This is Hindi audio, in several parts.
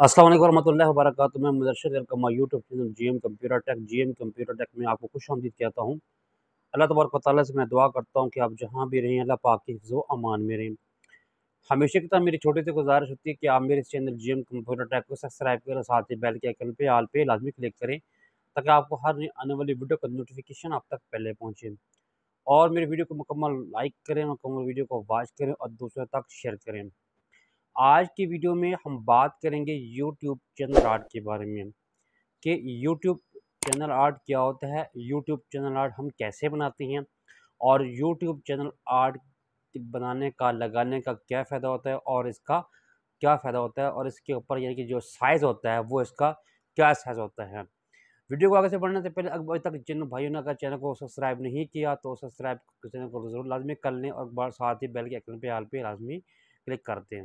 असलम वरहमल वर्क मैं मुदरशद Alqama YouTube channel G M computer tech G M computer tech में आपको खुश आमदीद कहता हूँ अल्लाह तबारक ताली से मैं दुआ करता हूँ कि आप जहाँ भी रहें अल्लाह पाक की हिफ्ज़ अमान में रहें हमेशा की तरह मेरी छोटी सी गुजारिश होती है कि आप मेरे channel G M computer tech को सब्सक्राइब करें साथ ही बैल के आइकन पर आल पे लाजमी क्लिक करें ताकि आपको हर आने वाली वीडियो का नोटिफिकेशन आप तक पहले पहुँचे और मेरी वीडियो को मुकम्मल लाइक करें मुकम्मल वीडियो को वॉच करें और दूसरों तक शेयर करें आज की वीडियो में हम बात करेंगे यूट्यूब चैनल आर्ट के बारे में कि यूट्यूब चैनल आर्ट क्या होता है यूट्यूब चैनल आर्ट हम कैसे बनाते हैं और यूट्यूब चैनल आर्ट बनाने का लगाने का क्या फ़ायदा होता है और इसका क्या फ़ायदा होता है और इसके ऊपर यानी कि जो साइज़ होता है वो इसका क्या साइज़ होता है वीडियो को आगे से बढ़ने से पहले अभी तक जिन भाइयों ने अगर चैनल को सब्सक्राइब नहीं किया तो सब्सक्राइब चैनल को ज़रूर लाजमी कर लें और साथ ही बेल के आइकन पे हाल पे लाजमी क्लिक कर दें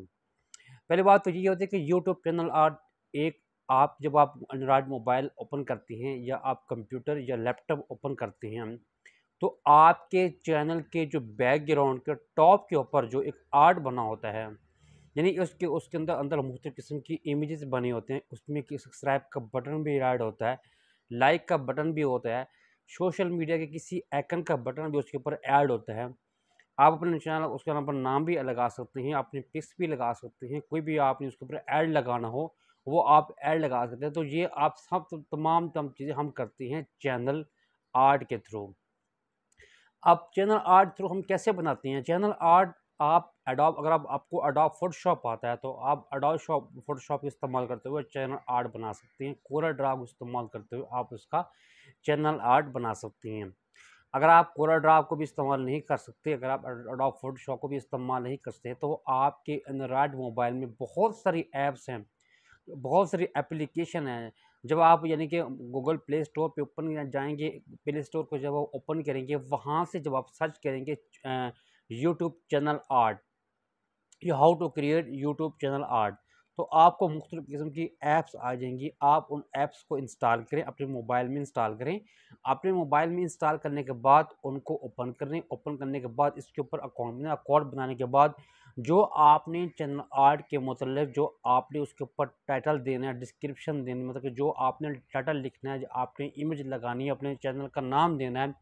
पहली बात तो ये होती है कि यूट्यूब चैनल आर्ट एक आप जब आप एंड्रॉयड मोबाइल ओपन करते हैं या आप कंप्यूटर या लैपटॉप ओपन करते हैं तो आपके चैनल के जो बैकग्राउंड के टॉप के ऊपर जो एक आर्ट बना होता है यानी उसके उसके अंदर अंदर मुख्तु किस्म की इमेजेस बने होते हैं उसमें कि सब्सक्राइब का बटन भी ऐड होता है लाइक का बटन भी होता है सोशल मीडिया के किसी आइकन का बटन भी उसके ऊपर ऐड होता है आप अपने चैनल उसके नाम पर नाम भी लगा सकते हैं अपने पिक्स भी लगा सकते हैं कोई भी आपने उसके ऊपर ऐड लगाना हो वो आप ऐड लगा सकते हैं तो ये आप सब तमाम तमाम चीज़ें हम करते हैं चैनल आर्ट के थ्रू अब चैनल आर्ट थ्रू हम कैसे बनाते हैं चैनल आर्ट आप एडोब अगर आप आपको अडॉप फोटोशॉप आता है तो आप अडॉप शॉप फोटोशॉप इस्तेमाल करते हुए चैनल आर्ट बना सकते हैं कोरा ड्रा इस्तेमाल करते हुए आप उसका चैनल आर्ट बना सकते हैं अगर आप कोरा ड्राव को भी इस्तेमाल नहीं कर सकते अगर आप अडोब फोटोशॉप को भी इस्तेमाल नहीं कर सकते तो आपके एंड्रॉयड मोबाइल में बहुत सारी ऐप्स हैं बहुत सारी एप्लीकेशन हैं जब आप यानी कि गूगल प्ले स्टोर पे ओपन जाएंगे प्ले स्टोर को जब आप ओपन करेंगे वहाँ से जब आप सर्च करेंगे YouTube channel art you how to create YouTube channel art तो आपको मुख्तलिफ़ किस्म की ऐप्स आ जाएंगी आप उन ऐप्स को इंस्टॉल करें अपने मोबाइल में इंस्टॉल करें अपने मोबाइल में इंस्टॉल करने के बाद उनको ओपन करें ओपन करने के बाद इसके ऊपर अकाउंट बनाए अकाउंट बनाने के बाद जो आपने चैनल आर्ट के मतलब जो आपने उसके ऊपर टाइटल देना है डिस्क्रिप्शन देना मतलब कि जो आपने टाइटल लिखना है जो आपने इमेज लगानी है अपने चैनल का नाम देना है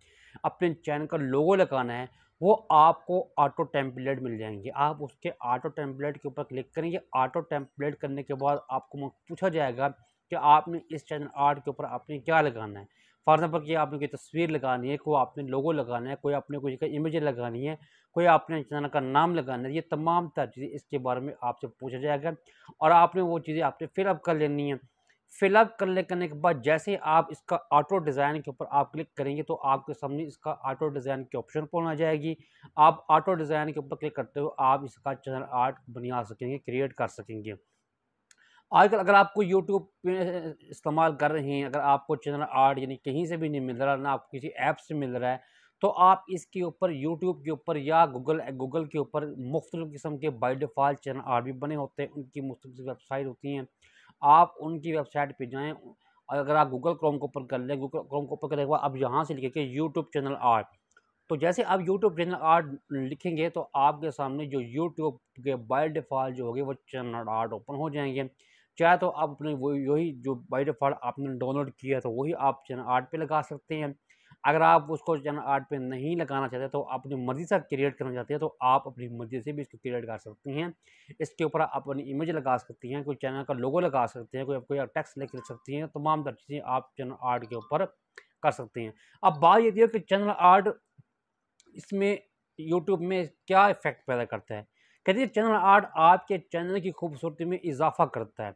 अपने चैनल का लोगो लगाना है वो आपको ऑटो टेम्पलेट मिल जाएंगे आप उसके ऑटो टेम्पलेट के ऊपर क्लिक करेंगे ऑटो टेम्पलेट करने के बाद आपको पूछा जाएगा कि आपने इस चैनल आर्ट के ऊपर आपने क्या लगाना है फॉर एग्जाम्पल कि आपने कोई तस्वीर लगानी है कोई आपने लोगो लगाना है कोई आपने कोई का इमेज लगानी है कोई आपने चैनल का नाम लगाना है ये तमाम तर चीज़ें इसके बारे में आपसे पूछा जाएगा और आपने वो चीज़ें आपने फिलअप कर लेनी है फिलअप करने करने के बाद जैसे आप इसका ऑटो डिज़ाइन के ऊपर आप क्लिक करेंगे तो आपके सामने इसका ऑटो डिज़ाइन के ऑप्शन पर आ जाएगी आप ऑटो डिज़ाइन के ऊपर क्लिक करते हो आप इसका चैनल आर्ट बना सकेंगे क्रिएट कर सकेंगे आजकल अगर आपको यूट्यूब इस्तेमाल कर रहे हैं अगर आपको चैनल आर्ट यानी कहीं से भी नहीं मिल रहा ना आपको किसी ऐप से मिल रहा है तो आप इसके ऊपर यूट्यूब के ऊपर या गूगल गूगल के ऊपर मुख्तलिफ़ किस्म के बाई डिफ़ॉल्ट चैनल आर्ट भी बने होते हैं उनकी मुख्तलिफ वेबसाइट होती हैं आप उनकी वेबसाइट पर जाएँ और अगर आप गूगल क्रोम को ऊपर कर लें गूगल क्रोम को ऊपर करने के बाद आप यहाँ से लिखेंगे यूट्यूब चैनल आर्ट तो जैसे आप यूट्यूब चैनल आर्ट लिखेंगे तो आपके सामने जो यूट्यूब के बाई डिफ़ॉल्ट जो होगे वो चैनल आर्ट ओपन हो जाएंगे चाहे तो आप अपने वही यही जो बाई डिफ़ॉल्ट आपने डाउनलोड किया तो वही आप चैनल आर्ट पे लगा सकते हैं अगर आप उसको चैनल आर्ट पे नहीं लगाना चाहते तो आप अपनी मर्ज़ी से क्रिएट करना चाहते हैं तो आप अपनी मर्ज़ी से भी इसको क्रिएट कर सकती हैं इसके ऊपर आप अपनी इमेज लगा सकती हैं कोई चैनल का लोगो लगा सकते हैं कोई कोई टेक्स्ट लिख सकती हैं तमाम तरह चीज़ें आप चैनल आर्ट के ऊपर कर सकते हैं अब बात ये थी कि चैनल आर्ट इसमें यूट्यूब में क्या इफ़ेक्ट पैदा करता है कहते हैं चैनल आर्ट आपके चैनल की खूबसूरती में इजाफा करता है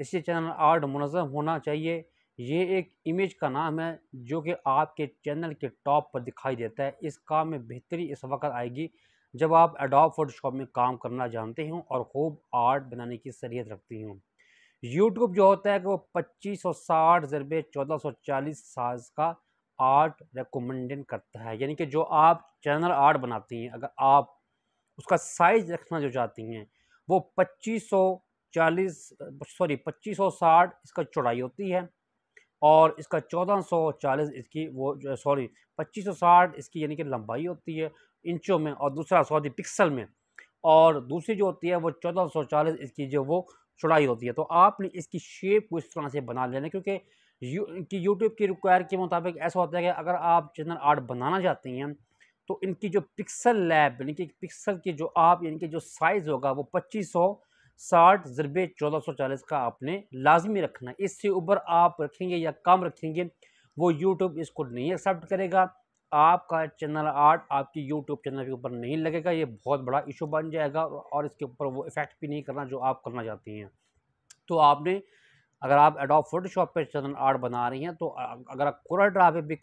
इसलिए चैनल आर्ट मुनज़म होना चाहिए ये एक इमेज का नाम है जो कि आपके चैनल के टॉप पर दिखाई देता है इस काम में बेहतरी इस वक्त आएगी जब आप एडॉप फोटोशॉप में काम करना जानते हों और खूब आर्ट बनाने की सरीहत रखती हूँ यूट्यूब जो होता है कि वो पच्चीस सौ साठ ज़रबे चौदह सौ चालीस साज का आर्ट रिकमेंडेड करता है यानी कि जो आप चैनल आर्ट बनाती हैं अगर आप उसका साइज़ रखना जो चाहती हैं वो पच्चीस सौ चालीस सॉरी पच्चीस सौ साठ इसका चौड़ाई होती है और इसका 1440 इसकी वो जो है सॉरी 2560 इसकी यानी कि लंबाई होती है इंचों में और दूसरा सॉरी पिक्सल में और दूसरी जो होती है वो 1440 इसकी जो वो चौड़ाई होती है तो आपने इसकी शेप को इस तरह से बना लेना क्योंकि यू यूट्यूब की रिक्वायर के मुताबिक ऐसा होता है कि अगर आप जनरल आर्ट बनाना चाहती हैं तो इनकी जो पिक्सल लैब यानी कि पिक्सल की जो आप यानी कि जो साइज़ होगा वो पच्चीस सौ साठ ज़रबे चौदह सौ चालीस का आपने लाजमी रखना इससे ऊपर आप रखेंगे या कम रखेंगे वो यूट्यूब इसको नहीं एक्सेप्ट करेगा आपका चैनल आर्ट आपकी यूट्यूब चैनल के ऊपर नहीं लगेगा ये बहुत बड़ा इशू बन जाएगा और इसके ऊपर वो इफ़ेक्ट भी नहीं करना जो आप करना चाहती हैं तो आपने अगर आप एडोब फोटोशॉप पे चैनल आर्ट बना रही हैं तो अगर आप कोरा ड्रा पे भी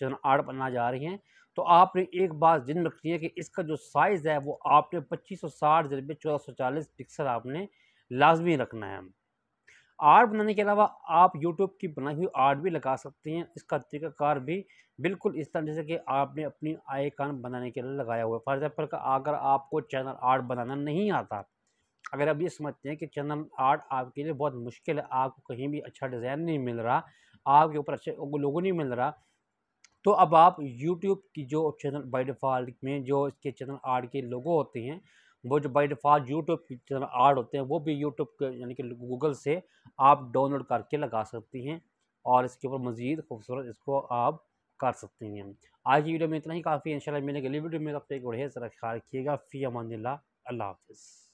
जो आर्ट बनना जा रही हैं तो आपने एक बात जिन रखनी है कि इसका जो साइज़ है वो आपने पच्चीस सौ साठ जरबे चौदह सौ चालीस पिक्सल आपने लाजमी रखना है आर्ट बनाने के अलावा आप यूट्यूब की बनाई हुई आर्ट भी लगा सकते हैं इसका तरीकाकार भी बिल्कुल इस तरह जैसे कि आपने अपनी आई कान बनाने के लिए लगाया हुआ है फॉर एग्ज़ाम्पल का अगर आपको चैनल आर्ट बनाना नहीं आता अगर आप ये समझते हैं कि चैनल आर्ट आपके लिए बहुत मुश्किल है आपको कहीं भी अच्छा डिज़ाइन नहीं मिल रहा आपके ऊपर अच्छे लोगों नहीं मिल रहा तो अब आप यूट्यूब की जो चैनल बाई डिफ़ॉल्ट में जो इसके चैनल आर्ट के लोगो होते हैं वो जो बाई डिफ़ॉल्ट यूट्यूब के चैनल आर्ट होते हैं वो भी यूट्यूब के यानी कि गूगल से आप डाउनलोड करके लगा सकती हैं और इसके ऊपर मज़ीद खूबसूरत इसको आप कर सकती हैं आज की वीडियो में इतना ही काफ़ी इंशाल्लाह मिलेगी अगली वीडियो में तब तक ढेर सारा ख्याल रखिएगा फ़ी अमान अल्लाह हाफिज़